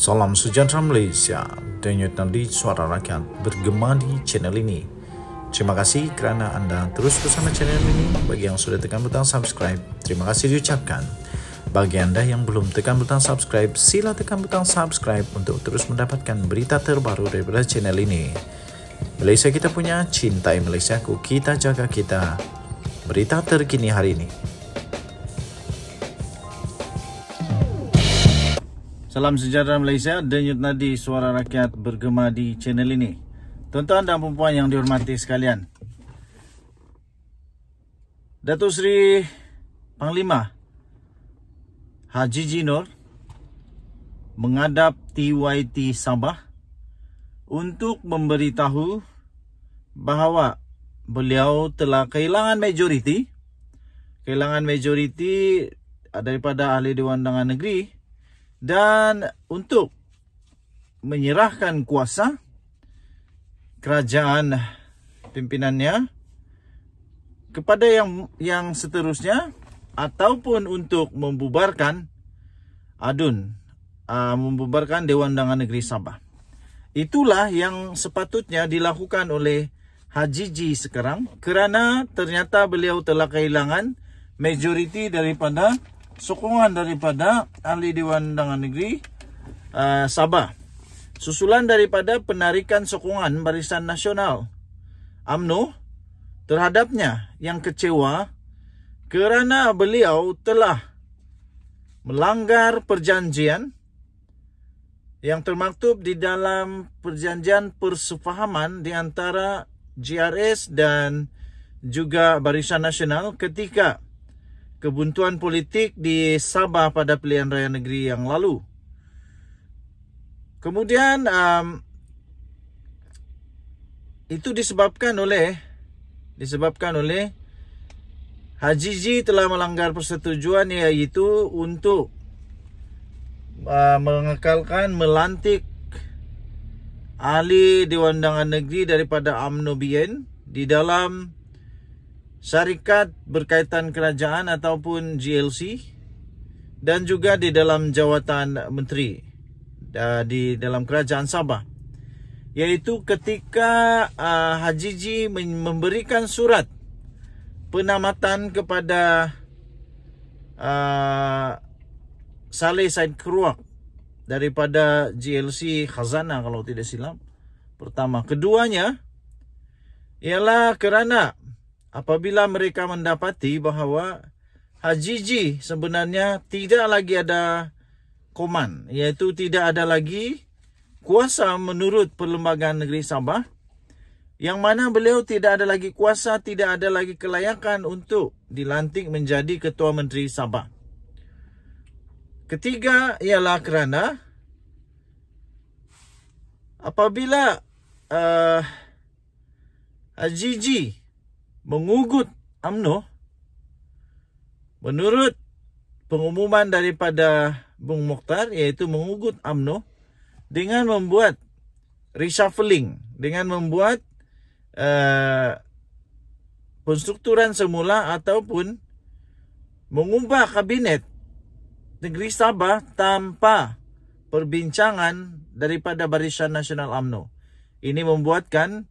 Salam sejahtera Malaysia dan nyata di suara rakyat bergema di channel ini. Terima kasih kerana anda terus bersama channel ini. Bagi yang sudah tekan butang subscribe, terima kasih diucapkan. Bagi anda yang belum tekan butang subscribe, sila tekan butang subscribe untuk terus mendapatkan berita terbaru daripada channel ini. Malaysia kita punya, cintai Malaysia ku, kita jaga kita. Berita terkini hari ini. Salam sejahtera Malaysia, denyut nadi suara rakyat bergema di channel ini. Tuan-tuan dan puan-puan yang dihormati sekalian. Datuk Seri Panglima Haji Jinor menghadap TYT Sabah untuk memberitahu bahawa beliau telah kehilangan majoriti kehilangan majoriti ah, daripada ahli Dewan Undangan Negeri dan untuk menyerahkan kuasa kerajaan pimpinannya kepada yang yang seterusnya ataupun untuk membubarkan adun uh, membubarkan Dewan Undangan Negeri Sabah. Itulah yang sepatutnya dilakukan oleh Haji Ji sekarang kerana ternyata beliau telah kehilangan majoriti daripada sokongan daripada ahli Dewan Dengan Negeri uh, Sabah. Susulan daripada penarikan sokongan Barisan Nasional UMNO terhadapnya yang kecewa kerana beliau telah melanggar perjanjian yang termaktub di dalam perjanjian persefahaman di antara GRS dan juga Barisan Nasional ketika kebuntuan politik di Sabah pada pilihan raya negeri yang lalu. Kemudian um, itu disebabkan oleh disebabkan oleh Haji Ji telah melanggar persetujuan iaitu untuk uh, mengekalkan melantik ahli Dewan Undangan Negeri daripada UMNO BN di dalam syarikat berkaitan kerajaan ataupun GLC dan juga di dalam jawatan menteri di dalam kerajaan Sabah iaitu ketika Haji Ji memberikan surat penamatan kepada Saleh Said Keruak daripada GLC Khazana kalau tidak silap pertama keduanya ialah kerana apabila mereka mendapati bahawa Hajiji sebenarnya tidak lagi ada koman iaitu tidak ada lagi kuasa menurut Perlembagaan Negeri Sabah yang mana beliau tidak ada lagi kuasa, tidak ada lagi kelayakan untuk dilantik menjadi Ketua Menteri Sabah. Ketiga ialah kerana apabila uh, eh, Gigi mengugut UMNO menurut pengumuman daripada Bung Mokhtar, iaitu mengugut UMNO dengan membuat reshuffling dengan membuat uh, penstrukturan semula ataupun mengubah kabinet negeri Sabah tanpa perbincangan daripada Barisan Nasional AMNO. Ini membuatkan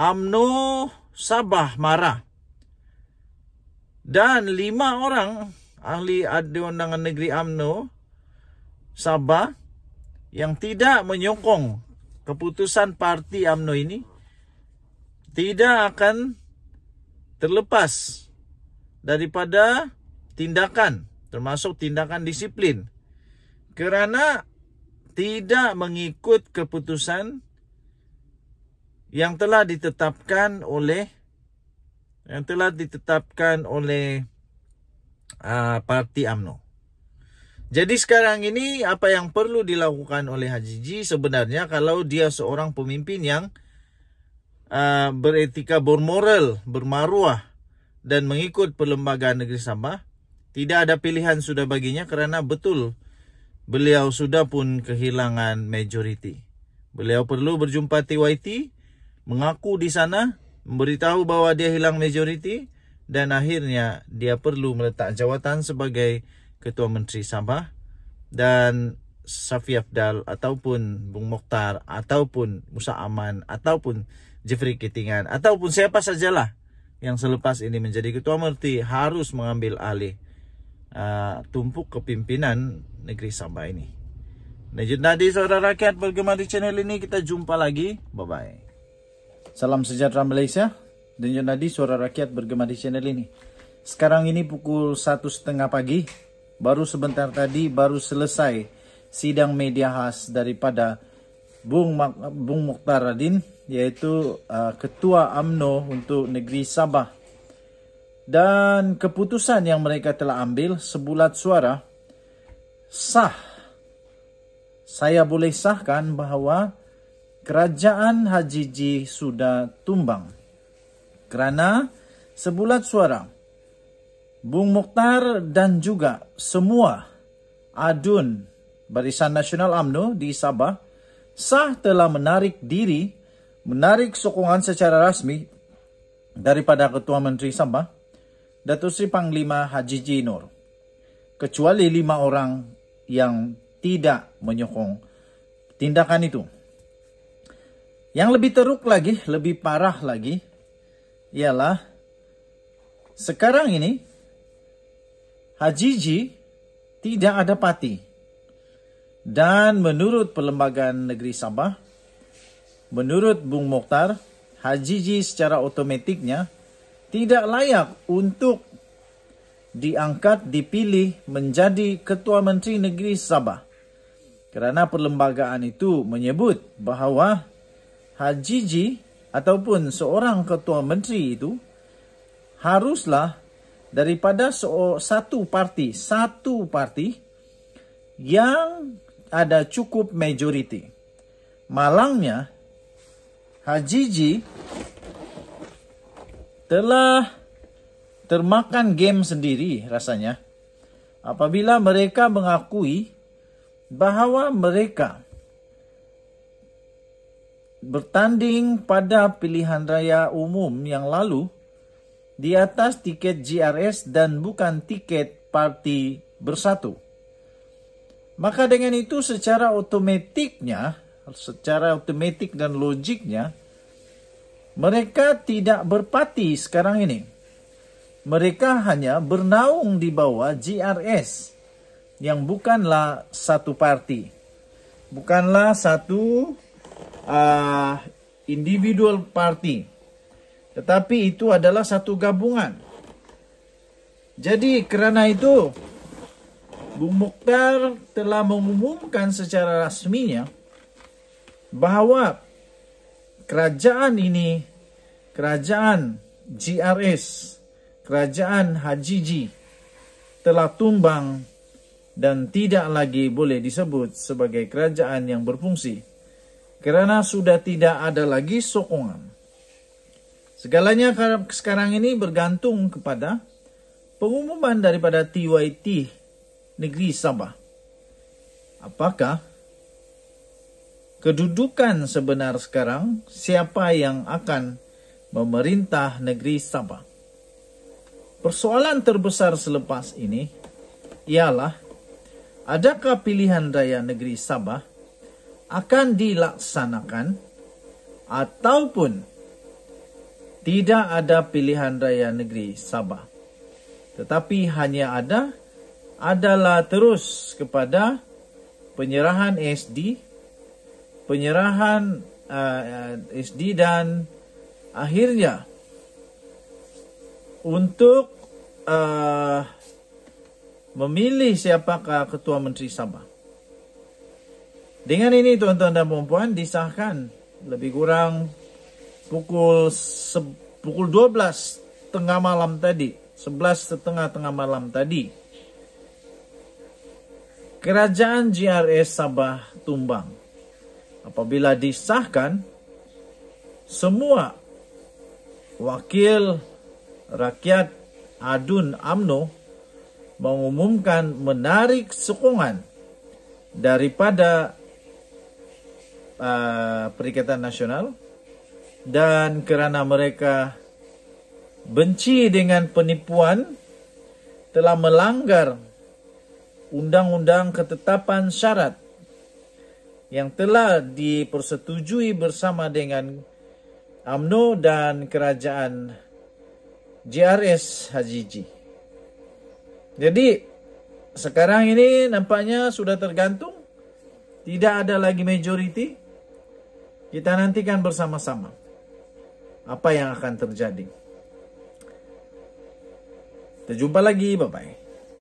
UMNO Sabah marah. Dan lima orang ahli ahli undangan negeri AMNO Sabah yang tidak menyokong keputusan parti AMNO ini tidak akan terlepas daripada tindakan termasuk tindakan disiplin kerana tidak mengikut keputusan yang telah ditetapkan oleh yang telah ditetapkan oleh uh, parti AMNO. Jadi sekarang ini apa yang perlu dilakukan oleh Haji Hajiji sebenarnya kalau dia seorang pemimpin yang uh, beretika bermoral, bermaruah dan mengikut perlembagaan negeri Sabah, tidak ada pilihan sudah baginya kerana betul beliau sudah pun kehilangan majoriti. Beliau perlu berjumpa TYT mengaku di sana, memberitahu bahawa dia hilang majoriti dan akhirnya dia perlu meletak jawatan sebagai Ketua Menteri Sabah dan Safi Afdal ataupun Bung Mokhtar ataupun Musa Aman ataupun Jeffrey Kitingan ataupun siapa sajalah yang selepas ini menjadi Ketua Menteri harus mengambil alih uh, tumpuk kepimpinan negeri Sabah ini. Najib Nadi, saudara rakyat bergemar di channel ini. Kita jumpa lagi. Bye-bye. Salam sejahtera Malaysia. dan juga tadi suara rakyat bergema di channel ini. Sekarang ini pukul satu setengah pagi. Baru sebentar tadi, baru selesai sidang media khas daripada Bung, Mak Bung Mokhtar Radin, yaitu uh, Ketua AMNO untuk Negeri Sabah. Dan keputusan yang mereka telah ambil sebulat suara, sah. Saya boleh sahkan bahawa kerajaan Haji Hajiji sudah tumbang. Kerana sebulat suara, Bung Mukhtar dan juga semua adun Barisan Nasional UMNO di Sabah sah telah menarik diri, menarik sokongan secara rasmi daripada Ketua Menteri Sabah, Datuk Seri Panglima Haji J. Nur. Kecuali lima orang yang tidak menyokong tindakan itu. Yang lebih teruk lagi, lebih parah lagi, ialah sekarang ini Hajiji tidak ada parti. Dan menurut Perlembagaan Negeri Sabah, menurut Bung Mokhtar, Hajiji secara otomatiknya tidak layak untuk diangkat, dipilih menjadi Ketua Menteri Negeri Sabah. Kerana perlembagaan itu menyebut bahawa Hajiji ataupun seorang ketua menteri itu haruslah daripada satu parti, satu parti yang ada cukup majority. Malangnya, Hajiji telah termakan game sendiri rasanya apabila mereka mengakui bahwa mereka bertanding pada pilihan raya umum yang lalu di atas tiket GRS dan bukan tiket Parti Bersatu. Maka dengan itu secara otomatiknya, secara otomatik dan logiknya, mereka tidak berpati sekarang ini. Mereka hanya bernaung di bawah GRS yang bukanlah satu parti. Bukanlah satu uh, individual party. Tetapi itu adalah satu gabungan. Jadi kerana itu, Bung Mukhtar telah mengumumkan secara rasminya bahawa kerajaan ini, kerajaan GRS, kerajaan Hajiji telah tumbang dan tidak lagi boleh disebut sebagai kerajaan yang berfungsi karena sudah tidak ada lagi sokongan. Segalanya sekarang ini bergantung kepada pengumuman daripada TYT negeri Sabah. Apakah kedudukan sebenar sekarang siapa yang akan memerintah negeri Sabah? Persoalan terbesar selepas ini ialah adakah pilihan raya negeri Sabah akan dilaksanakan ataupun tidak ada pilihan raya negeri Sabah. Tetapi hanya ada adalah terus kepada penyerahan SD, penyerahan uh, eh, SD dan akhirnya untuk uh, memilih siapakah ketua menteri Sabah. Dengan ini tuan-tuan dan puan disahkan lebih kurang pukul se pukul 12 tengah malam tadi, 11 setengah tengah malam tadi. Kerajaan JRS Sabah tumbang. Apabila disahkan, semua wakil rakyat Adun AMNO mengumumkan menarik sokongan daripada uh, Perikatan Nasional dan kerana mereka benci dengan penipuan telah melanggar undang-undang ketetapan syarat yang telah dipersetujui bersama dengan AMNO dan kerajaan JRS Haji Hajiji. Jadi sekarang ini nampaknya sudah tergantung tidak ada lagi majoriti kita nantikan bersama-sama apa yang akan terjadi. Kita jumpa lagi, bye-bye.